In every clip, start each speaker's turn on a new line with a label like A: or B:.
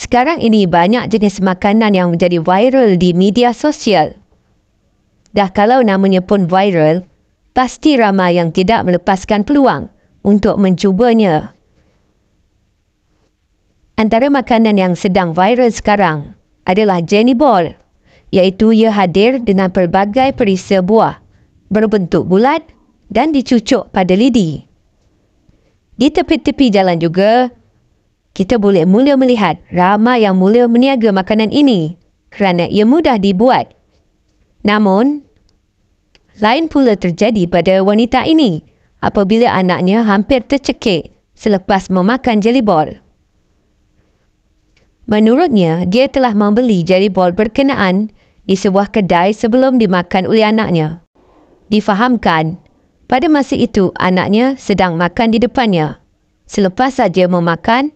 A: Sekarang ini banyak jenis makanan yang menjadi viral di media sosial. Dah kalau namanya pun viral, pasti ramai yang tidak melepaskan peluang untuk mencubanya. Antara makanan yang sedang viral sekarang adalah Jenny Ball, iaitu ia hadir dengan pelbagai perisa buah berbentuk bulat dan dicucuk pada lidi. Di tepi-tepi jalan juga, kita boleh mula melihat ramai yang mula meniaga makanan ini kerana ia mudah dibuat. Namun, lain pula terjadi pada wanita ini apabila anaknya hampir tercekik selepas memakan jelly ball. Menurutnya, dia telah membeli jelly ball berkenaan di sebuah kedai sebelum dimakan oleh anaknya. Difahamkan, pada masa itu anaknya sedang makan di depannya. Selepas saja memakan,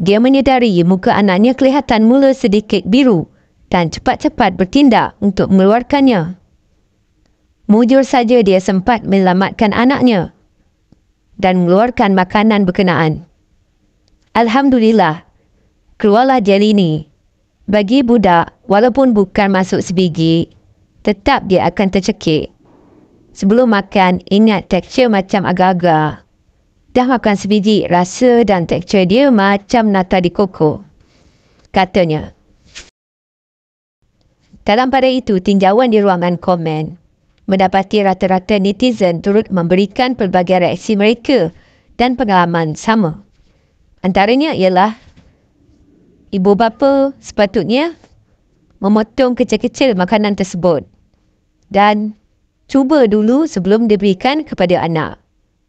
A: dia menyedari muka anaknya kelihatan mula sedikit biru dan cepat-cepat bertindak untuk mengeluarkannya. Mujur saja dia sempat melamatkan anaknya dan mengeluarkan makanan berkenaan. Alhamdulillah, keluarlah jeli ini. Bagi budak, walaupun bukan masuk sebiji, tetap dia akan tercekik. Sebelum makan, ingat tekstur macam agak-agak. Makan sebiji rasa dan tekstur dia macam nata di koko. Katanya. Dalam pada itu, tinjauan di ruangan komen mendapati rata-rata netizen turut memberikan pelbagai reaksi mereka dan pengalaman sama. Antaranya ialah ibu bapa sepatutnya memotong kecil-kecil makanan tersebut dan cuba dulu sebelum diberikan kepada anak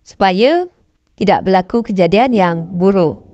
A: supaya tidak berlaku kejadian yang buruk.